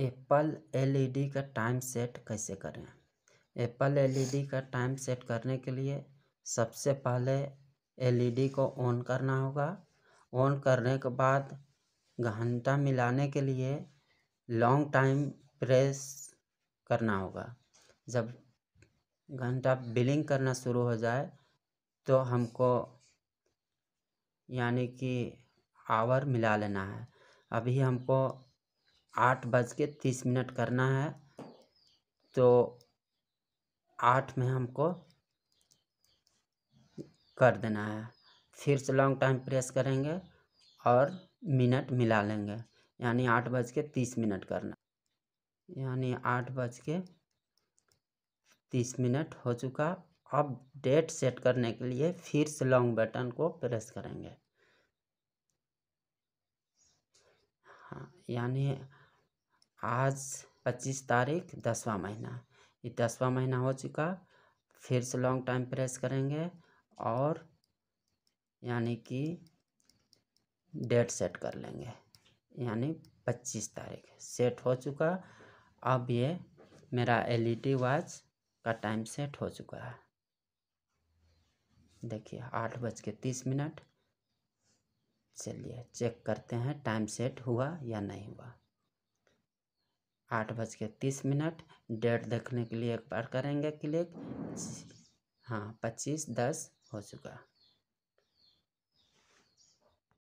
Apple LED e का time set कैसे करें एप्पल एलईडी e का टाइम सेट करने के लिए सबसे पहले एलईडी e को ऑन करना होगा ऑन करने के बाद घंटा मिलाने के लिए लॉन्ग टाइम प्रेस करना होगा जब घंटा बिलिंग करना शुरू हो जाए तो हमको यानी कि आवर मिला लेना है अभी हमको आठ बज के तीस मिनट करना है तो आठ में हमको कर देना है फिर से लॉन्ग टाइम प्रेस करेंगे और मिनट मिला लेंगे यानी आठ बज के तीस मिनट करना यानी आठ बज के तीस मिनट हो चुका अब डेट सेट करने के लिए फिर से लॉन्ग बटन को प्रेस करेंगे हाँ यानी आज पच्चीस तारीख दसवा महीना ये दसवा महीना हो चुका फिर से लॉन्ग टाइम प्रेस करेंगे और यानी कि डेट सेट कर लेंगे यानी पच्चीस तारीख सेट हो चुका अब ये मेरा एलईडी वॉच e का टाइम सेट हो चुका है देखिए आठ बज के तीस मिनट चलिए चेक करते हैं टाइम सेट हुआ या नहीं हुआ आठ बज के तीस मिनट डेट देखने के लिए एक बार करेंगे क्लिक हाँ पच्चीस दस हो चुका